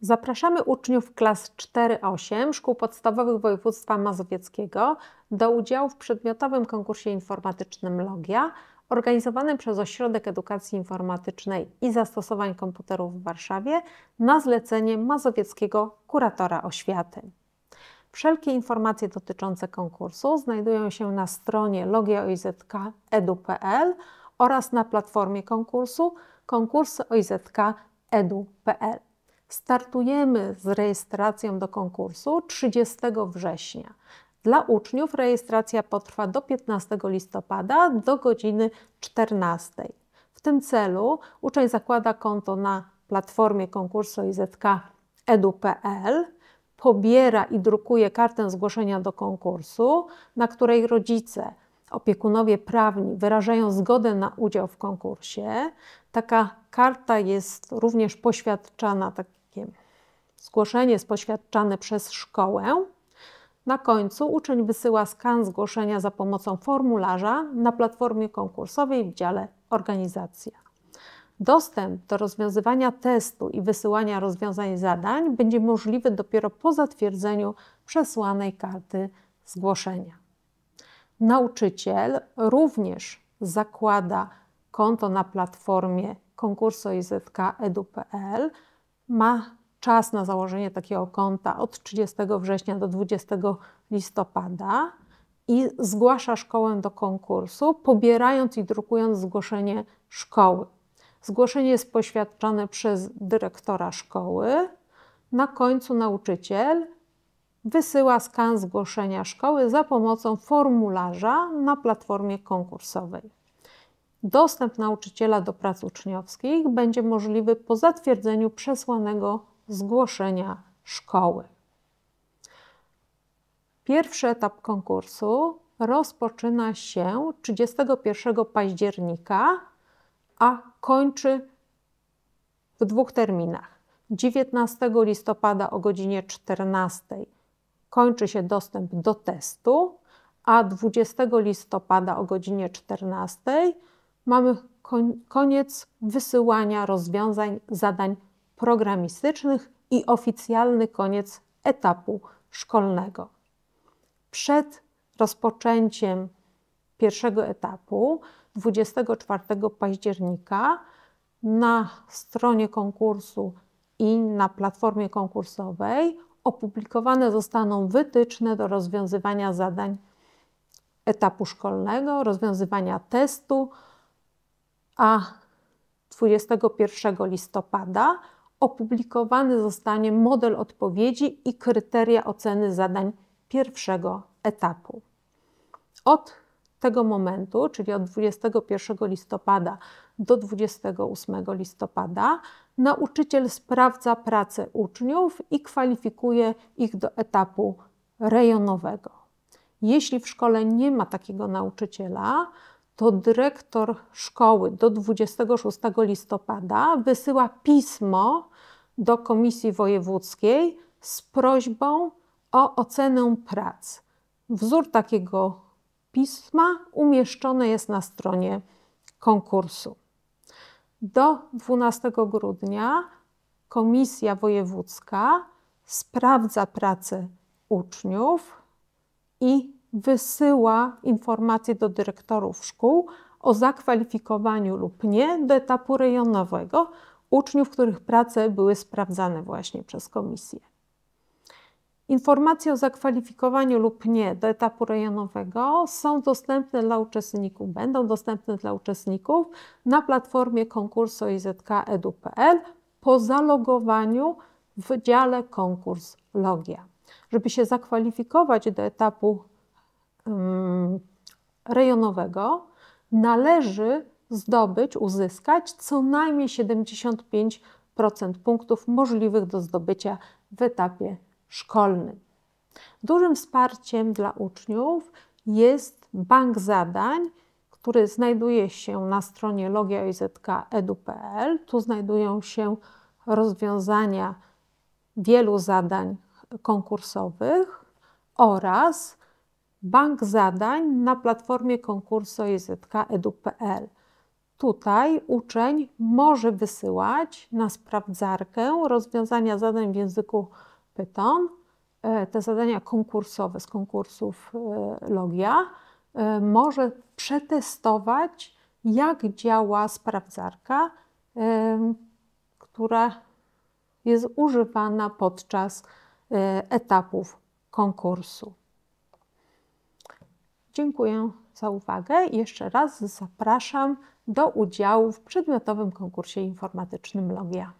Zapraszamy uczniów klas 4-8 szkół podstawowych województwa mazowieckiego do udziału w przedmiotowym konkursie informatycznym Logia organizowanym przez Ośrodek Edukacji Informatycznej i Zastosowań Komputerów w Warszawie na zlecenie mazowieckiego kuratora oświaty. Wszelkie informacje dotyczące konkursu znajdują się na stronie logiaoizk.edu.pl oraz na platformie konkursu konkursoizk.edu.pl. Startujemy z rejestracją do konkursu 30 września. Dla uczniów rejestracja potrwa do 15 listopada do godziny 14. W tym celu uczeń zakłada konto na platformie konkursu IZK edu.pl, pobiera i drukuje kartę zgłoszenia do konkursu, na której rodzice, opiekunowie prawni wyrażają zgodę na udział w konkursie. Taka karta jest również poświadczana tak Zgłoszenie jest poświadczane przez szkołę. Na końcu uczeń wysyła skan zgłoszenia za pomocą formularza na platformie konkursowej w dziale Organizacja. Dostęp do rozwiązywania testu i wysyłania rozwiązań zadań będzie możliwy dopiero po zatwierdzeniu przesłanej karty zgłoszenia. Nauczyciel również zakłada konto na platformie konkursoizk.edu.pl, ma czas na założenie takiego konta od 30 września do 20 listopada i zgłasza szkołę do konkursu, pobierając i drukując zgłoszenie szkoły. Zgłoszenie jest poświadczone przez dyrektora szkoły. Na końcu nauczyciel wysyła skan zgłoszenia szkoły za pomocą formularza na platformie konkursowej. Dostęp nauczyciela do prac uczniowskich będzie możliwy po zatwierdzeniu przesłanego zgłoszenia szkoły. Pierwszy etap konkursu rozpoczyna się 31 października, a kończy w dwóch terminach. 19 listopada o godzinie 14 kończy się dostęp do testu, a 20 listopada o godzinie 14 mamy koniec wysyłania rozwiązań zadań programistycznych i oficjalny koniec etapu szkolnego. Przed rozpoczęciem pierwszego etapu 24 października na stronie konkursu i na platformie konkursowej opublikowane zostaną wytyczne do rozwiązywania zadań etapu szkolnego, rozwiązywania testu, a 21 listopada opublikowany zostanie model odpowiedzi i kryteria oceny zadań pierwszego etapu. Od tego momentu, czyli od 21 listopada do 28 listopada, nauczyciel sprawdza pracę uczniów i kwalifikuje ich do etapu rejonowego. Jeśli w szkole nie ma takiego nauczyciela, to dyrektor szkoły do 26 listopada wysyła pismo do Komisji Wojewódzkiej z prośbą o ocenę prac. Wzór takiego pisma umieszczone jest na stronie konkursu. Do 12 grudnia Komisja Wojewódzka sprawdza pracę uczniów i wysyła informacje do dyrektorów szkół o zakwalifikowaniu lub nie do etapu rejonowego uczniów, których prace były sprawdzane właśnie przez komisję. Informacje o zakwalifikowaniu lub nie do etapu rejonowego są dostępne dla uczestników, będą dostępne dla uczestników na platformie konkursu izk.edu.pl po zalogowaniu w dziale konkurs logia. Żeby się zakwalifikować do etapu rejonowego należy zdobyć, uzyskać co najmniej 75% punktów możliwych do zdobycia w etapie szkolnym. Dużym wsparciem dla uczniów jest bank zadań, który znajduje się na stronie logiaizk.edu.pl. Tu znajdują się rozwiązania wielu zadań konkursowych oraz bank zadań na platformie konkursu Edu.pl. Tutaj uczeń może wysyłać na sprawdzarkę rozwiązania zadań w języku Python, e, te zadania konkursowe z konkursów e, Logia, e, może przetestować, jak działa sprawdzarka, która jest używana podczas etapów konkursu. Dziękuję za uwagę i jeszcze raz zapraszam do udziału w przedmiotowym konkursie informatycznym Logia.